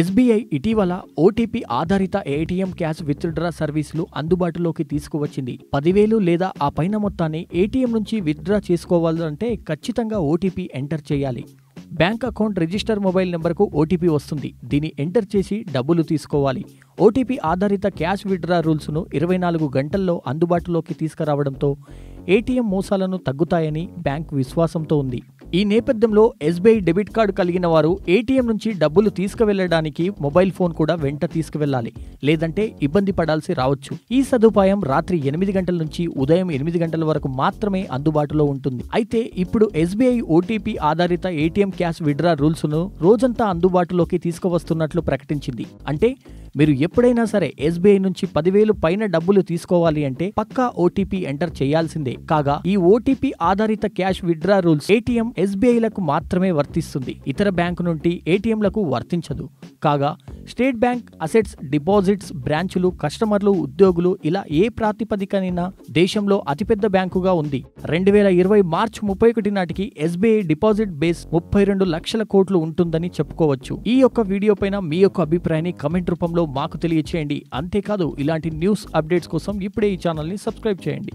SBI ఇటీవల OTP ఆధారిత ATM cash withdraw సర్వీసులు అందుబాటులోకి తీసుకువచ్చింది పదివేలు లేదా ఆ పైన మొత్తాన్ని ఏటీఎం నుంచి విత్డ్రా చేసుకోవాలంటే ఖచ్చితంగా ఓటీపీ ఎంటర్ చేయాలి బ్యాంక్ అకౌంట్ రిజిస్టర్ మొబైల్ నెంబర్కు ఓటీపీ వస్తుంది దీన్ని ఎంటర్ చేసి డబ్బులు తీసుకోవాలి ఓటీపీ ఆధారిత క్యాష్ విత్డ్రా రూల్స్ను ఇరవై నాలుగు గంటల్లో అందుబాటులోకి తీసుకురావడంతో ఏటీఎం మోసాలను తగ్గుతాయని బ్యాంక్ విశ్వాసంతో ఉంది ఈ నేపథ్యంలో ఎస్బీఐ డెబిట్ కార్డు కలిగిన వారు ఏటీఎం నుంచి డబ్బులు తీసుకువెళ్లడానికి మొబైల్ ఫోన్ కూడా వెంట తీసుకువెళ్లాలి లేదంటే ఇబ్బంది పడాల్సి రావచ్చు ఈ సదుపాయం రాత్రి ఎనిమిది గంటల నుంచి ఉదయం ఎనిమిది గంటల వరకు మాత్రమే అందుబాటులో ఉంటుంది అయితే ఇప్పుడు ఎస్బీఐ ఓటీపీ ఆధారిత ఏటీఎం క్యాష్ విడ్రా రూల్స్ ను రోజంతా అందుబాటులోకి తీసుకువస్తున్నట్లు ప్రకటించింది అంటే మీరు ఎప్పుడైనా సరే ఎస్బీఐ నుంచి పదివేలు పైన డబ్బులు తీసుకోవాలి అంటే పక్కా ఓటీపీ ఎంటర్ చేయాల్సిందే కాగా ఈ ఓటీపీ ఆధారిత క్యాష్ విడ్రా రూల్స్ ఏటీఎం ఎస్బీఐలకు మాత్రమే వర్తిస్తుంది ఇతర బ్యాంకు నుండి ఏటీఎంలకు వర్తించదు కాగా స్టేట్ బ్యాంక్ అసెట్స్ డిపాజిట్స్ బ్రాంచులు కస్టమర్లు ఉద్యోగులు ఇలా ఏ ప్రాతిపదికనైనా దేశంలో అతిపెద్ద బ్యాంకుగా ఉంది రెండు వేల ఇరవై మార్చి ముప్పై ఒకటి నాటికి ఎస్బీఐ డిపాజిట్ బేస్ ముప్పై రెండు లక్షల కోట్లు ఉంటుందని చెప్పుకోవచ్చు ఈ యొక్క వీడియో పైన మీ యొక్క అభిప్రాయాన్ని కమెంట్ రూపంలో మాకు తెలియచేయండి అంతేకాదు ఇలాంటి న్యూస్ అప్డేట్స్ కోసం ఇప్పుడే ఈ ఛానల్ని సబ్స్క్రైబ్ చేయండి